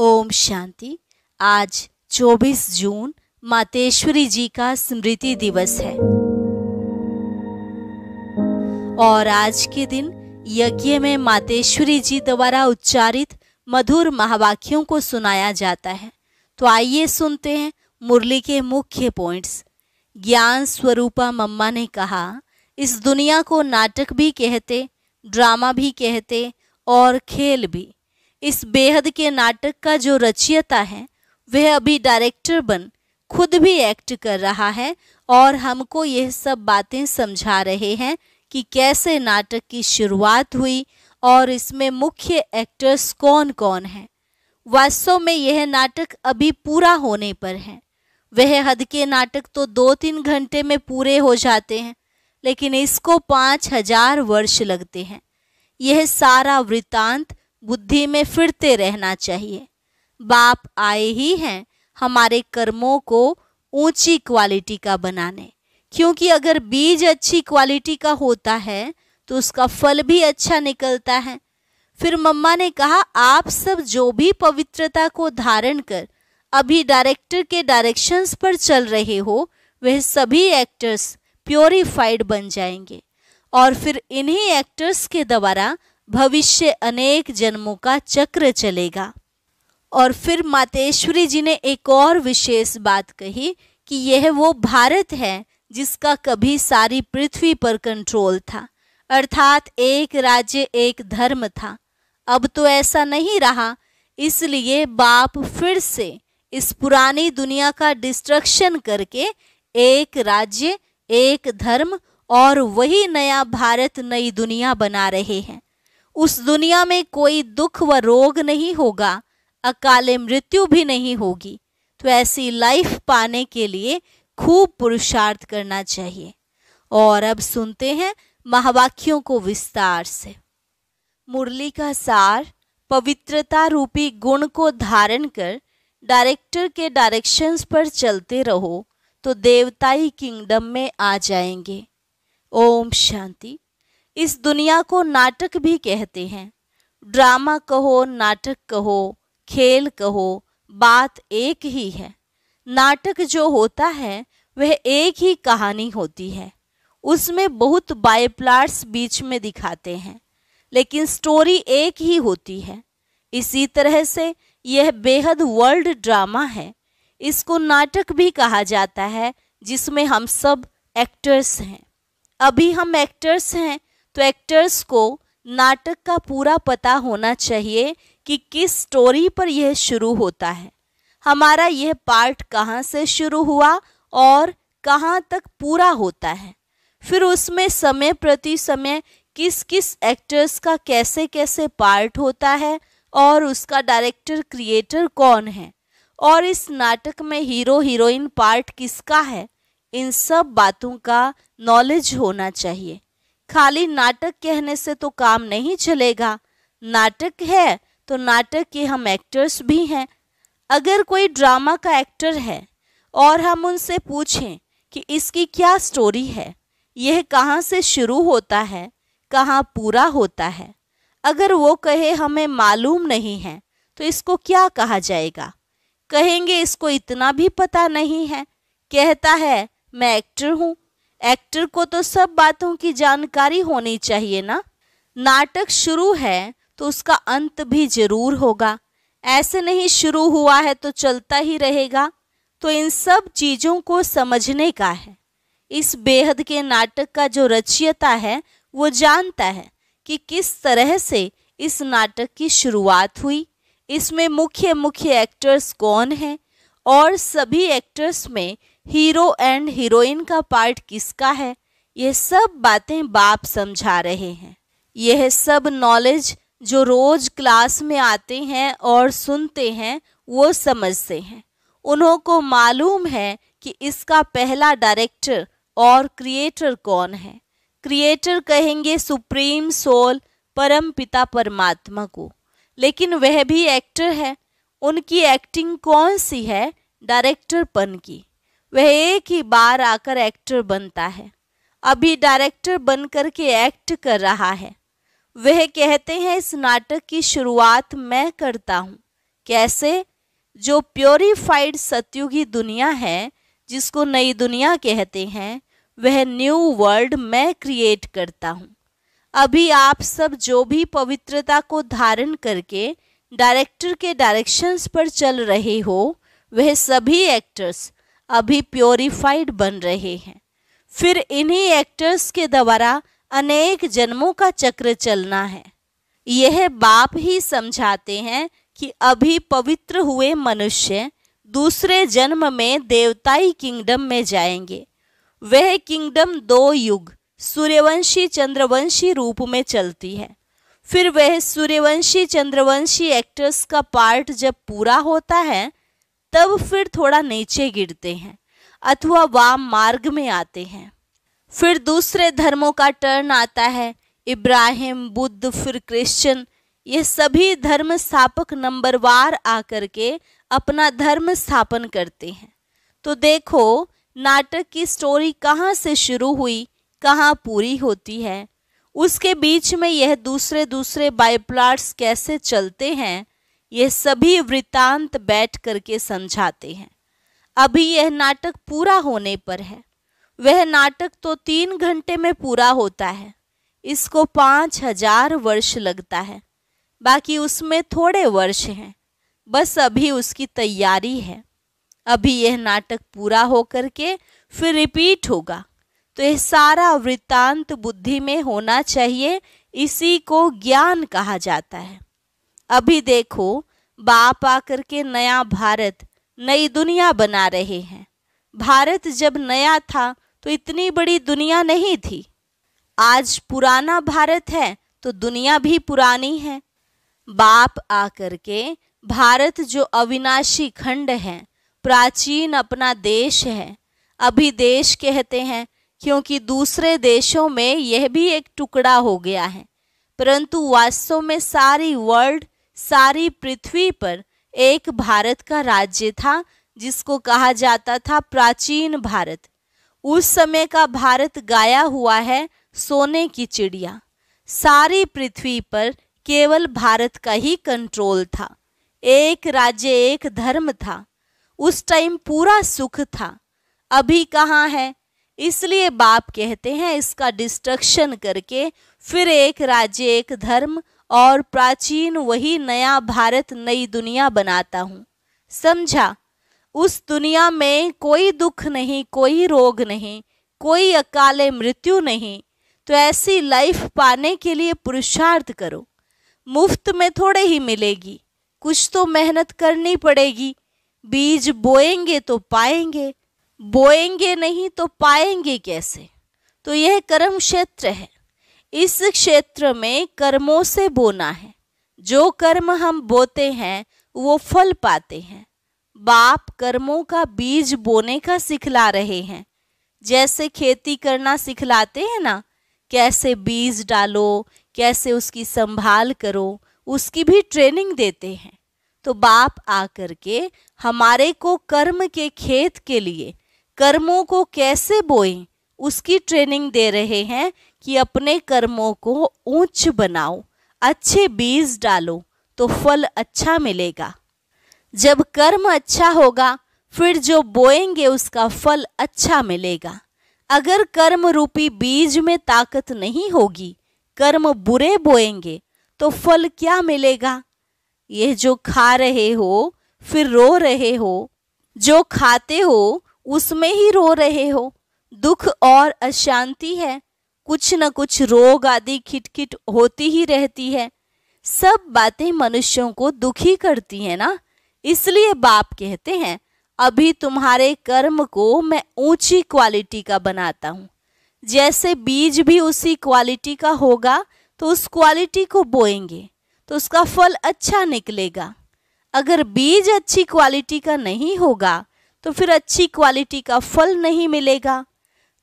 ओम शांति आज 24 जून मातेश्वरी जी का स्मृति दिवस है और आज के दिन यज्ञ में मातेश्वरी जी द्वारा उच्चारित मधुर महावाक्यों को सुनाया जाता है तो आइए सुनते हैं मुरली के मुख्य पॉइंट्स ज्ञान स्वरूपा मम्मा ने कहा इस दुनिया को नाटक भी कहते ड्रामा भी कहते और खेल भी इस बेहद के नाटक का जो रचियता है वह अभी डायरेक्टर बन खुद भी एक्ट कर रहा है और हमको यह सब बातें समझा रहे हैं कि कैसे नाटक की शुरुआत हुई और इसमें मुख्य एक्टर्स कौन कौन हैं वास्तव में यह नाटक अभी पूरा होने पर है वह हद के नाटक तो दो तीन घंटे में पूरे हो जाते हैं लेकिन इसको पाँच हजार वर्ष लगते हैं यह सारा वृतांत बुद्धि में फिरते रहना चाहिए बाप आए ही हैं हमारे कर्मों को ऊंची क्वालिटी का बनाने क्योंकि अगर बीज अच्छी क्वालिटी का होता है तो उसका फल भी अच्छा निकलता है फिर मम्मा ने कहा आप सब जो भी पवित्रता को धारण कर अभी डायरेक्टर के डायरेक्शंस पर चल रहे हो वह सभी एक्टर्स प्योरीफाइड बन जाएंगे और फिर इन्हीं एक्टर्स के द्वारा भविष्य अनेक जन्मों का चक्र चलेगा और फिर मातेश्वरी जी ने एक और विशेष बात कही कि यह वो भारत है जिसका कभी सारी पृथ्वी पर कंट्रोल था अर्थात एक राज्य एक धर्म था अब तो ऐसा नहीं रहा इसलिए बाप फिर से इस पुरानी दुनिया का डिस्ट्रक्शन करके एक राज्य एक धर्म और वही नया भारत नई दुनिया बना रहे हैं उस दुनिया में कोई दुख व रोग नहीं होगा अकाले मृत्यु भी नहीं होगी तो ऐसी लाइफ पाने के लिए खूब पुरुषार्थ करना चाहिए और अब सुनते हैं महावाक्यों को विस्तार से मुरली का सार पवित्रता रूपी गुण को धारण कर डायरेक्टर के डायरेक्शंस पर चलते रहो तो देवताई किंगडम में आ जाएंगे ओम शांति इस दुनिया को नाटक भी कहते हैं ड्रामा कहो नाटक कहो खेल कहो बात एक ही है नाटक जो होता है वह एक ही कहानी होती है उसमें बहुत बायप्लाट्स बीच में दिखाते हैं लेकिन स्टोरी एक ही होती है इसी तरह से यह बेहद वर्ल्ड ड्रामा है इसको नाटक भी कहा जाता है जिसमें हम सब एक्टर्स हैं अभी हम एक्टर्स हैं तो एक्टर्स को नाटक का पूरा पता होना चाहिए कि किस स्टोरी पर यह शुरू होता है हमारा यह पार्ट कहाँ से शुरू हुआ और कहाँ तक पूरा होता है फिर उसमें समय प्रति समय किस किस एक्टर्स का कैसे कैसे पार्ट होता है और उसका डायरेक्टर क्रिएटर कौन है और इस नाटक में हीरो हीरोइन पार्ट किसका है इन सब बातों का नॉलेज होना चाहिए खाली नाटक कहने से तो काम नहीं चलेगा नाटक है तो नाटक के हम एक्टर्स भी हैं अगर कोई ड्रामा का एक्टर है और हम उनसे पूछें कि इसकी क्या स्टोरी है यह कहाँ से शुरू होता है कहाँ पूरा होता है अगर वो कहे हमें मालूम नहीं है तो इसको क्या कहा जाएगा कहेंगे इसको इतना भी पता नहीं है कहता है मैं एक्टर हूँ एक्टर को तो सब बातों की जानकारी होनी चाहिए ना नाटक शुरू है तो उसका अंत भी जरूर होगा ऐसे नहीं शुरू हुआ है तो चलता ही रहेगा तो इन सब चीज़ों को समझने का है इस बेहद के नाटक का जो रचियता है वो जानता है कि किस तरह से इस नाटक की शुरुआत हुई इसमें मुख्य मुख्य एक्टर्स कौन हैं और सभी एक्टर्स में हीरो एंड हीरोइन का पार्ट किसका है यह सब बातें बाप समझा रहे हैं यह सब नॉलेज जो रोज क्लास में आते हैं और सुनते हैं वो समझते हैं उन्हों को मालूम है कि इसका पहला डायरेक्टर और क्रिएटर कौन है क्रिएटर कहेंगे सुप्रीम सोल परम पिता परमात्मा को लेकिन वह भी एक्टर है उनकी एक्टिंग कौन सी है डायरेक्टरपन की वह एक ही बार आकर एक्टर बनता है अभी डायरेक्टर बन कर के एक्ट कर रहा है वह कहते हैं इस नाटक की शुरुआत मैं करता हूँ कैसे जो प्योरीफाइड सतयुगी दुनिया है जिसको नई दुनिया कहते हैं वह न्यू वर्ल्ड मैं क्रिएट करता हूँ अभी आप सब जो भी पवित्रता को धारण करके डायरेक्टर के डायरेक्शंस पर चल रहे हो वह सभी एक्टर्स अभी प्योरीफाइड बन रहे हैं फिर इन्हीं एक्टर्स के द्वारा अनेक जन्मों का चक्र चलना है यह बाप ही समझाते हैं कि अभी पवित्र हुए मनुष्य दूसरे जन्म में देवताई किंगडम में जाएंगे वह किंगडम दो युग सूर्यवंशी चंद्रवंशी रूप में चलती है फिर वह सूर्यवंशी चंद्रवंशी एक्टर्स का पार्ट जब पूरा होता है तब फिर थोड़ा नीचे गिरते हैं अथवा वाम मार्ग में आते हैं फिर दूसरे धर्मों का टर्न आता है इब्राहिम बुद्ध फिर क्रिश्चियन ये सभी धर्म स्थापक नंबरवार आकर के अपना धर्म स्थापन करते हैं तो देखो नाटक की स्टोरी कहाँ से शुरू हुई कहाँ पूरी होती है उसके बीच में यह दूसरे दूसरे बाइप्लाट्स कैसे चलते हैं ये सभी वृतांत बैठ करके समझाते हैं अभी यह नाटक पूरा होने पर है वह नाटक तो तीन घंटे में पूरा होता है इसको पाँच हजार वर्ष लगता है बाकी उसमें थोड़े वर्ष हैं बस अभी उसकी तैयारी है अभी यह नाटक पूरा हो करके फिर रिपीट होगा तो यह सारा वृत्तांत बुद्धि में होना चाहिए इसी को ज्ञान कहा जाता है अभी देखो बाप आकर के नया भारत नई दुनिया बना रहे हैं भारत जब नया था तो इतनी बड़ी दुनिया नहीं थी आज पुराना भारत है तो दुनिया भी पुरानी है बाप आकर के भारत जो अविनाशी खंड है प्राचीन अपना देश है अभी देश कहते हैं क्योंकि दूसरे देशों में यह भी एक टुकड़ा हो गया है परंतु वास्तव में सारी वर्ल्ड सारी पृथ्वी पर एक भारत का राज्य था जिसको कहा जाता था प्राचीन भारत उस समय का भारत गाया हुआ है सोने की चिड़िया सारी पृथ्वी पर केवल भारत का ही कंट्रोल था एक राज्य एक धर्म था उस टाइम पूरा सुख था अभी कहाँ है इसलिए बाप कहते हैं इसका डिस्ट्रक्शन करके फिर एक राज्य एक धर्म और प्राचीन वही नया भारत नई दुनिया बनाता हूँ समझा उस दुनिया में कोई दुख नहीं कोई रोग नहीं कोई अकाले मृत्यु नहीं तो ऐसी लाइफ पाने के लिए पुरुषार्थ करो मुफ्त में थोड़े ही मिलेगी कुछ तो मेहनत करनी पड़ेगी बीज बोएंगे तो पाएंगे बोएंगे नहीं तो पाएंगे कैसे तो यह कर्म क्षेत्र है इस क्षेत्र में कर्मों से बोना है जो कर्म हम बोते हैं वो फल पाते हैं बाप कर्मों का बीज बोने का सिखला रहे हैं जैसे खेती करना सिखलाते हैं ना कैसे बीज डालो कैसे उसकी संभाल करो उसकी भी ट्रेनिंग देते हैं तो बाप आकर के हमारे को कर्म के खेत के लिए कर्मों को कैसे बोएं उसकी ट्रेनिंग दे रहे हैं कि अपने कर्मों को ऊंच बनाओ अच्छे बीज डालो तो फल अच्छा मिलेगा जब कर्म अच्छा होगा फिर जो बोएंगे उसका फल अच्छा मिलेगा अगर कर्म रूपी बीज में ताकत नहीं होगी कर्म बुरे बोएंगे तो फल क्या मिलेगा ये जो खा रहे हो फिर रो रहे हो जो खाते हो उसमें ही रो रहे हो दुख और अशांति है कुछ न कुछ रोग आदि खिटखिट होती ही रहती है सब बातें मनुष्यों को दुखी करती है ना इसलिए बाप कहते हैं अभी तुम्हारे कर्म को मैं ऊंची क्वालिटी का बनाता हूँ जैसे बीज भी उसी क्वालिटी का होगा तो उस क्वालिटी को बोएंगे तो उसका फल अच्छा निकलेगा अगर बीज अच्छी क्वालिटी का नहीं होगा तो फिर अच्छी क्वालिटी का फल नहीं मिलेगा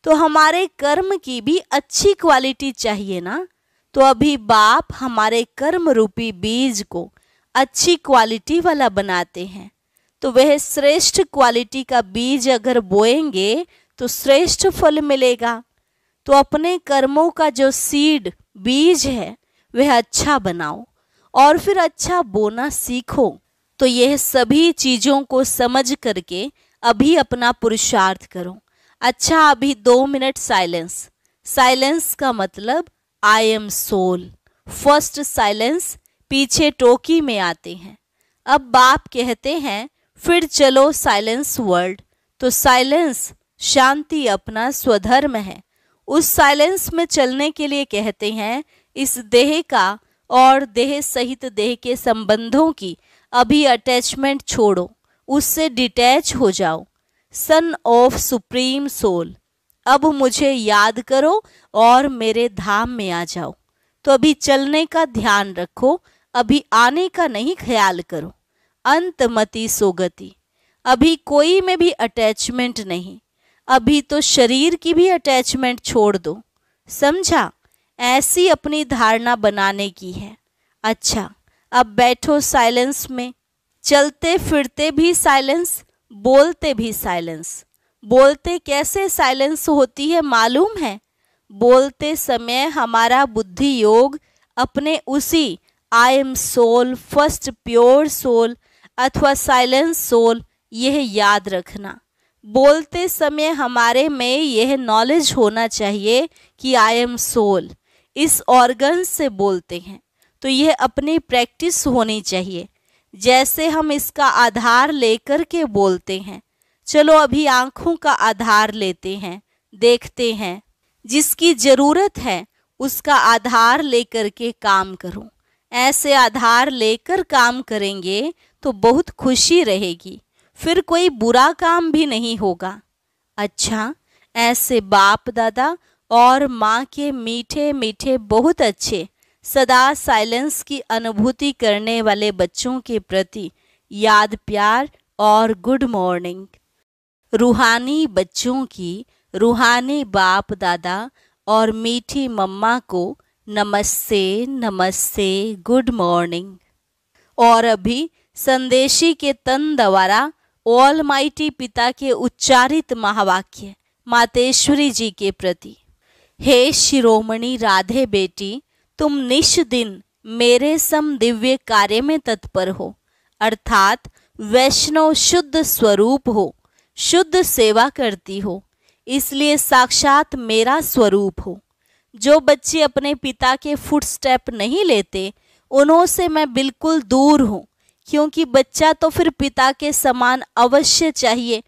तो हमारे कर्म की भी अच्छी क्वालिटी चाहिए ना तो अभी बाप हमारे कर्म रूपी बीज को अच्छी क्वालिटी वाला बनाते हैं तो वह श्रेष्ठ क्वालिटी का बीज अगर बोएंगे तो श्रेष्ठ फल मिलेगा तो अपने कर्मों का जो सीड बीज है वह अच्छा बनाओ और फिर अच्छा बोना सीखो तो यह सभी चीज़ों को समझ करके अभी अपना पुरुषार्थ करो अच्छा अभी दो मिनट साइलेंस साइलेंस का मतलब I am soul first silence पीछे टोकी में आते हैं अब बाप कहते हैं फिर चलो साइलेंस वर्ल्ड तो साइलेंस शांति अपना स्वधर्म है उस साइलेंस में चलने के लिए कहते हैं इस देह का और देह सहित देह के संबंधों की अभी अटैचमेंट छोड़ो उससे डिटैच हो जाओ सन ऑफ सुप्रीम सोल अब मुझे याद करो और मेरे धाम में आ जाओ तो अभी चलने का ध्यान रखो अभी आने का नहीं ख्याल करो अंत मती सोगति अभी कोई में भी अटैचमेंट नहीं अभी तो शरीर की भी अटैचमेंट छोड़ दो समझा ऐसी अपनी धारणा बनाने की है अच्छा अब बैठो साइलेंस में चलते फिरते भी साइलेंस बोलते भी साइलेंस बोलते कैसे साइलेंस होती है मालूम है बोलते समय हमारा बुद्धि योग अपने उसी I am soul first pure soul अथवा साइलेंस सोल यह याद रखना बोलते समय हमारे में यह नॉलेज होना चाहिए कि आई एम सोल इस ऑर्गन से बोलते हैं तो यह अपनी प्रैक्टिस होनी चाहिए जैसे हम इसका आधार लेकर के बोलते हैं चलो अभी आँखों का आधार लेते हैं देखते हैं जिसकी ज़रूरत है उसका आधार लेकर के काम करो ऐसे आधार लेकर काम करेंगे तो बहुत खुशी रहेगी फिर कोई बुरा काम भी नहीं होगा अच्छा ऐसे बाप दादा और माँ के मीठे मीठे बहुत अच्छे सदा साइलेंस की अनुभूति करने वाले बच्चों के प्रति याद प्यार और गुड मॉर्निंग रूहानी बच्चों की रूहानी बाप दादा और मीठी मम्मा को नमस्ते नमस्ते गुड मॉर्निंग और अभी संदेशी के तन द्वारा ऑल माइटी पिता के उच्चारित महावाक्य मातेश्वरी जी के प्रति हे शिरोमणि राधे बेटी तुम दिन मेरे सम दिव्य कार्य में तत्पर हो अर्थात वैष्णव शुद्ध स्वरूप हो शुद्ध सेवा करती हो इसलिए साक्षात मेरा स्वरूप हो जो बच्चे अपने पिता के फुटस्टेप नहीं लेते उन्हों से मैं बिल्कुल दूर हूँ क्योंकि बच्चा तो फिर पिता के समान अवश्य चाहिए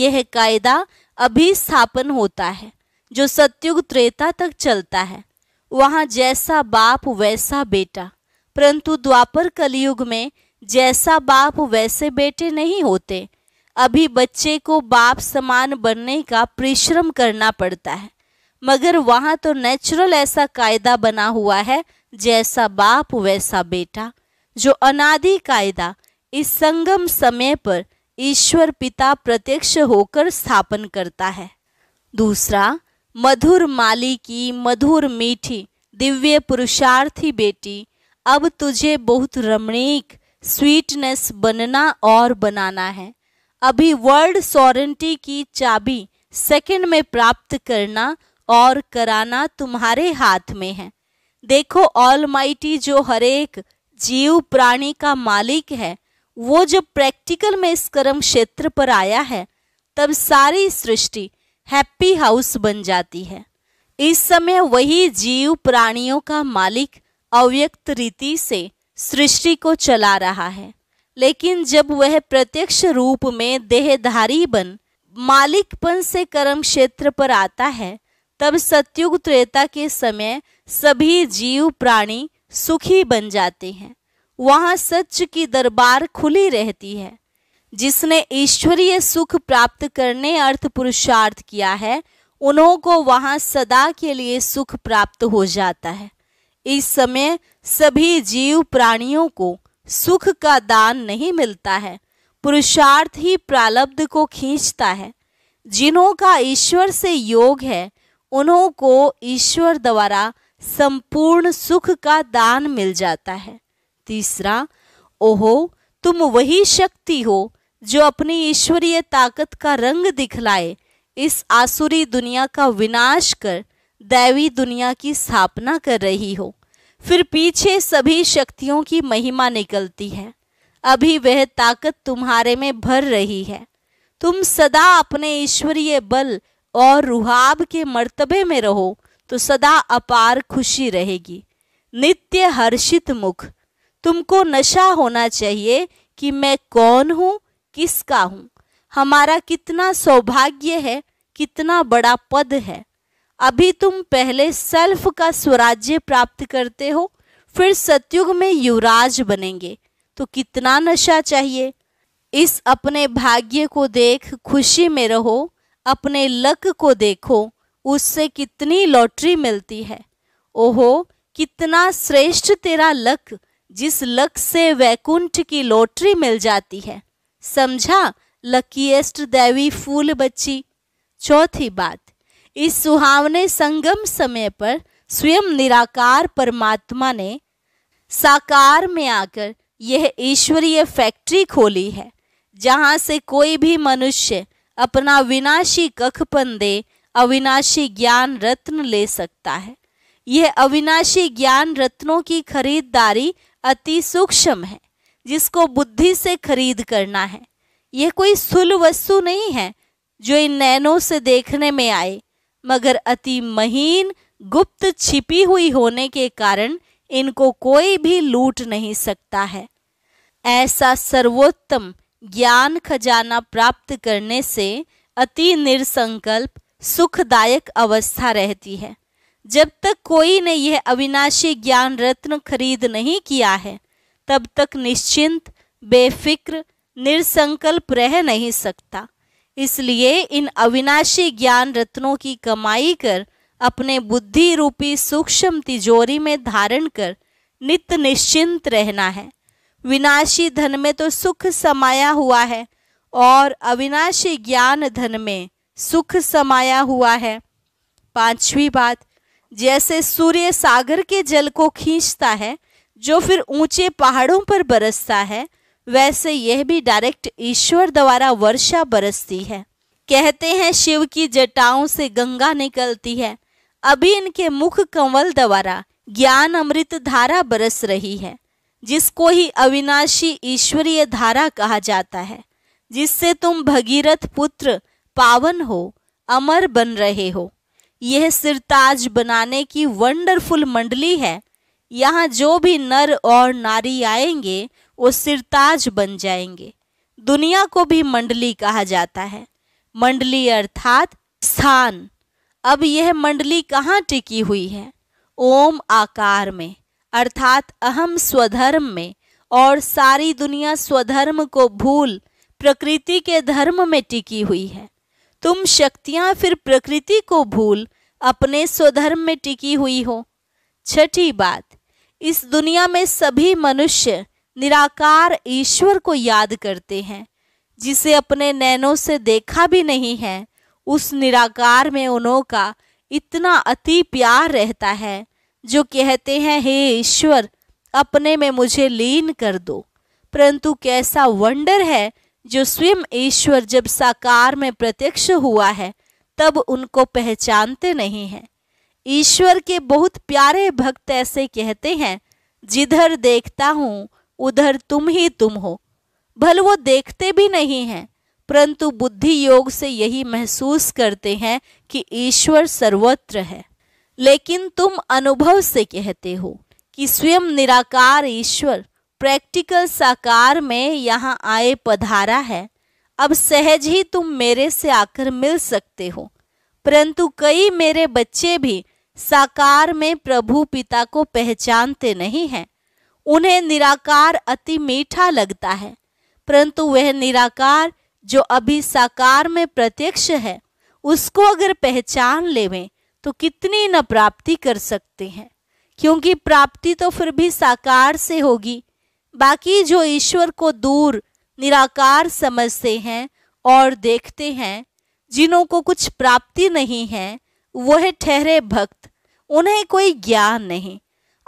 यह कायदा अभी स्थापन होता है जो सत्युग त्रेता तक चलता है वहाँ जैसा बाप वैसा बेटा परंतु द्वापर कलयुग में जैसा बाप वैसे बेटे नहीं होते अभी बच्चे को बाप समान बनने का परिश्रम करना पड़ता है मगर वहाँ तो नेचुरल ऐसा कायदा बना हुआ है जैसा बाप वैसा बेटा जो अनादि कायदा इस संगम समय पर ईश्वर पिता प्रत्यक्ष होकर स्थापन करता है दूसरा मधुर माली की मधुर मीठी दिव्य पुरुषार्थी बेटी अब तुझे बहुत रमणीक स्वीटनेस बनना और बनाना है अभी वर्ल्ड सॉरेंटी की चाबी सेकंड में प्राप्त करना और कराना तुम्हारे हाथ में है देखो ऑल माइटी जो हरेक जीव प्राणी का मालिक है वो जब प्रैक्टिकल में इस कर्म क्षेत्र पर आया है तब सारी सृष्टि हैप्पी हाउस बन जाती है इस समय वही जीव प्राणियों का मालिक अव्यक्त रीति से सृष्टि को चला रहा है लेकिन जब वह प्रत्यक्ष रूप में देहधारी बन मालिकपन से कर्म क्षेत्र पर आता है तब सत्युग त्रेता के समय सभी जीव प्राणी सुखी बन जाते हैं वहाँ सच की दरबार खुली रहती है जिसने ईश्वरीय सुख प्राप्त करने अर्थ पुरुषार्थ किया है उन्हों को वहाँ सदा के लिए सुख प्राप्त हो जाता है इस समय सभी जीव प्राणियों को सुख का दान नहीं मिलता है पुरुषार्थ ही प्रालब्ध को खींचता है जिन्हों का ईश्वर से योग है उन्हों को ईश्वर द्वारा संपूर्ण सुख का दान मिल जाता है तीसरा ओहो तुम वही शक्ति हो जो अपनी ईश्वरीय ताकत का रंग दिखलाए इस आसुरी दुनिया का विनाश कर दैवी दुनिया की स्थापना कर रही हो फिर पीछे सभी शक्तियों की महिमा निकलती है अभी वह ताकत तुम्हारे में भर रही है तुम सदा अपने ईश्वरीय बल और रुहाब के मर्तबे में रहो तो सदा अपार खुशी रहेगी नित्य हर्षित मुख तुमको नशा होना चाहिए कि मैं कौन हूँ किसका हूँ हमारा कितना सौभाग्य है कितना बड़ा पद है अभी तुम पहले सेल्फ का स्वराज्य प्राप्त करते हो फिर सतयुग में युवराज बनेंगे तो कितना नशा चाहिए इस अपने भाग्य को देख खुशी में रहो अपने लक को देखो उससे कितनी लॉटरी मिलती है ओहो कितना श्रेष्ठ तेरा लक जिस लक से वैकुंठ की लॉटरी मिल जाती है समझा लकीएस्ट दैवी फूल बच्ची चौथी बात इस सुहावने संगम समय पर स्वयं निराकार परमात्मा ने साकार में आकर यह ईश्वरीय फैक्ट्री खोली है जहाँ से कोई भी मनुष्य अपना विनाशी कखपन दे अविनाशी ज्ञान रत्न ले सकता है यह अविनाशी ज्ञान रत्नों की खरीददारी अति सूक्ष्म है जिसको बुद्धि से खरीद करना है यह कोई सुल वस्तु नहीं है जो इन नैनों से देखने में आए मगर अति महीन गुप्त छिपी हुई होने के कारण इनको कोई भी लूट नहीं सकता है ऐसा सर्वोत्तम ज्ञान खजाना प्राप्त करने से अति निर्संकल्प सुखदायक अवस्था रहती है जब तक कोई ने यह अविनाशी ज्ञान रत्न खरीद नहीं किया है तब तक निश्चिंत बेफिक्र निरसंकल्प रह नहीं सकता इसलिए इन अविनाशी ज्ञान रत्नों की कमाई कर अपने बुद्धि रूपी सूक्ष्म तिजोरी में धारण कर नित्य निश्चिंत रहना है विनाशी धन में तो सुख समाया हुआ है और अविनाशी ज्ञान धन में सुख समाया हुआ है पांचवी बात जैसे सूर्य सागर के जल को खींचता है जो फिर ऊंचे पहाड़ों पर बरसता है वैसे यह भी डायरेक्ट ईश्वर द्वारा वर्षा बरसती है कहते हैं शिव की जटाओं से गंगा निकलती है अभी इनके मुख कंवल द्वारा ज्ञान अमृत धारा बरस रही है जिसको ही अविनाशी ईश्वरीय धारा कहा जाता है जिससे तुम भगीरथ पुत्र पावन हो अमर बन रहे हो यह सिरताज बनाने की वंडरफुल मंडली है यहाँ जो भी नर और नारी आएंगे वो सिरताज बन जाएंगे दुनिया को भी मंडली कहा जाता है मंडली अर्थात स्थान अब यह मंडली कहाँ टिकी हुई है ओम आकार में अर्थात अहम स्वधर्म में और सारी दुनिया स्वधर्म को भूल प्रकृति के धर्म में टिकी हुई है तुम शक्तियाँ फिर प्रकृति को भूल अपने स्वधर्म में टिकी हुई हो छठी बात इस दुनिया में सभी मनुष्य निराकार ईश्वर को याद करते हैं जिसे अपने नैनों से देखा भी नहीं है उस निराकार में उन्हों का इतना अति प्यार रहता है जो कहते हैं हे ईश्वर अपने में मुझे लीन कर दो परंतु कैसा वंडर है जो स्वयं ईश्वर जब साकार में प्रत्यक्ष हुआ है तब उनको पहचानते नहीं हैं ईश्वर के बहुत प्यारे भक्त ऐसे कहते हैं जिधर देखता हूँ उधर तुम ही तुम हो भल वो देखते भी नहीं हैं परंतु बुद्धि योग से यही महसूस करते हैं कि ईश्वर सर्वत्र है लेकिन तुम अनुभव से कहते हो कि स्वयं निराकार ईश्वर प्रैक्टिकल साकार में यहाँ आए पधारा है अब सहज ही तुम मेरे से आकर मिल सकते हो परंतु कई मेरे बच्चे भी साकार में प्रभु पिता को पहचानते नहीं हैं उन्हें निराकार अति मीठा लगता है परंतु वह निराकार जो अभी साकार में प्रत्यक्ष है उसको अगर पहचान लेवें तो कितनी न प्राप्ति कर सकते हैं क्योंकि प्राप्ति तो फिर भी साकार से होगी बाकी जो ईश्वर को दूर निराकार समझते हैं और देखते हैं जिन्हों को कुछ प्राप्ति नहीं है वह ठहरे भक्त उन्हें कोई ज्ञान नहीं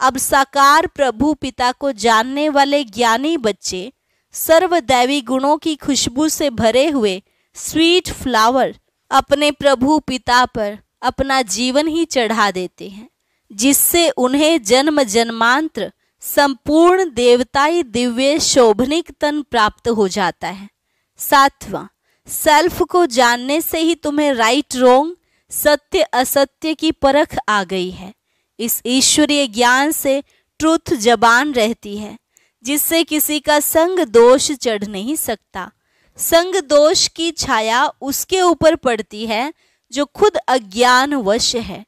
अब साकार प्रभु पिता को जानने वाले ज्ञानी बच्चे सर्वदैवी गुणों की खुशबू से भरे हुए स्वीट फ्लावर अपने प्रभु पिता पर अपना जीवन ही चढ़ा देते हैं जिससे उन्हें जन्म जन्मांतर संपूर्ण देवताई दिव्य शोभनिक तन प्राप्त हो जाता है सातवां सेल्फ को जानने से ही तुम्हें राइट रोंग सत्य असत्य की परख आ गई है इस ईश्वरीय ज्ञान से ट्रुथ जबान रहती है जिससे किसी का संग दोष चढ़ नहीं सकता संग दोष की छाया उसके ऊपर पड़ती है जो खुद अज्ञान वश है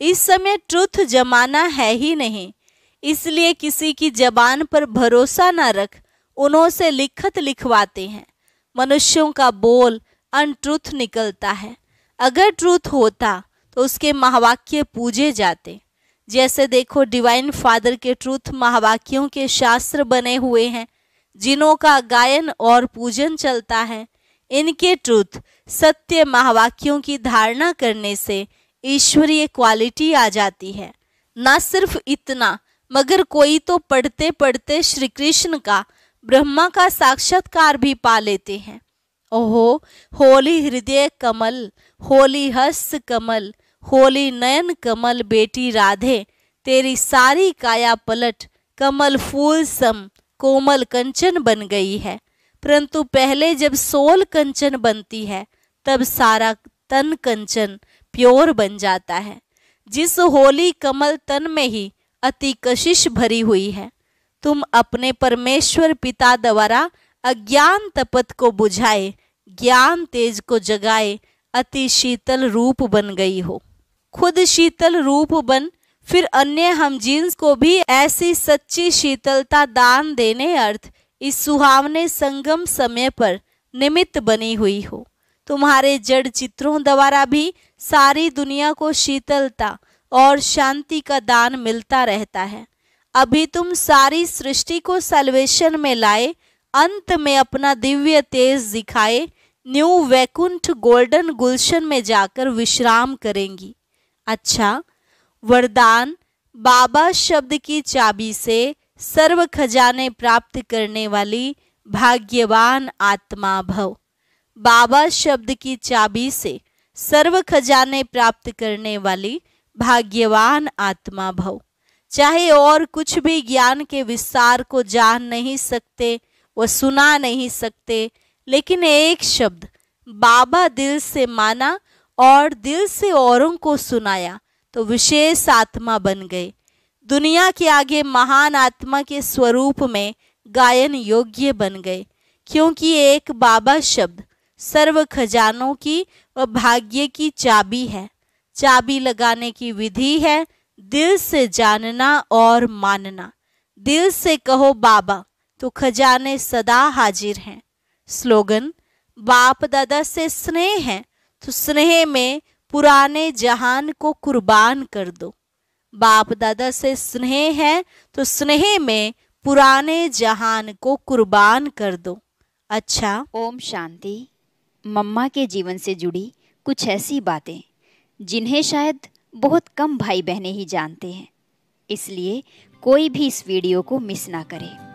इस समय ट्रुथ जमाना है ही नहीं इसलिए किसी की जबान पर भरोसा न रख उन्हों से लिखत लिखवाते हैं मनुष्यों का बोल अनट्रुथ निकलता है अगर ट्रूथ होता तो उसके महावाक्य पूजे जाते जैसे देखो डिवाइन फादर के ट्रूथ महावाक्यों के शास्त्र बने हुए हैं जिनों का गायन और पूजन चलता है इनके ट्रूथ सत्य महावाक्यों की धारणा करने से ईश्वरीय क्वालिटी आ जाती है न सिर्फ इतना मगर कोई तो पढ़ते पढ़ते श्री कृष्ण का ब्रह्मा का साक्षात्कार भी पा लेते हैं ओहो होली हृदय कमल होली हस्त कमल होली नयन कमल बेटी राधे तेरी सारी काया पलट कमल फूल सम कोमल कंचन बन गई है परंतु पहले जब सोल कंचन बनती है तब सारा तन कंचन प्योर बन जाता है जिस होली कमल तन में ही अति कशिश भरी हुई है तुम अपने परमेश्वर पिता द्वारा अज्ञान तपत को बुझाए ज्ञान तेज को जगाए अति शीतल रूप बन गई हो खुद शीतल रूप बन फिर अन्य हम जींस को भी ऐसी सच्ची शीतलता दान देने अर्थ इस सुहावने संगम समय पर निमित्त बनी हुई हो तुम्हारे जड़ चित्रों द्वारा भी सारी दुनिया को शीतलता और शांति का दान मिलता रहता है अभी तुम सारी सृष्टि को सल्वेशन में लाए अंत में अपना दिव्य तेज दिखाए न्यू वैकुंठ गोल्डन गुलशन में जाकर विश्राम करेंगी अच्छा वरदान बाबा शब्द की चाबी से सर्व खजाने प्राप्त करने वाली भाग्यवान आत्मा भव बाबा शब्द की चाबी से सर्व खजाने प्राप्त करने वाली भाग्यवान आत्मा भव चाहे और कुछ भी ज्ञान के विस्तार को जान नहीं सकते व सुना नहीं सकते लेकिन एक शब्द बाबा दिल से माना और दिल से औरों को सुनाया तो विशेष आत्मा बन गए दुनिया के आगे महान आत्मा के स्वरूप में गायन योग्य बन गए क्योंकि एक बाबा शब्द सर्व खजानों की व भाग्य की चाबी है चाबी लगाने की विधि है दिल से जानना और मानना दिल से कहो बाबा तो खजाने सदा हाजिर हैं स्लोगन बाप दादा से स्नेह है तो स्नेह में पुराने जहान को कुर्बान कर दो बाप दादा से स्नेह है तो स्नेह में पुराने जहान को कुर्बान कर दो अच्छा ओम शांति मम्मा के जीवन से जुड़ी कुछ ऐसी बातें जिन्हें शायद बहुत कम भाई बहनें ही जानते हैं इसलिए कोई भी इस वीडियो को मिस ना करे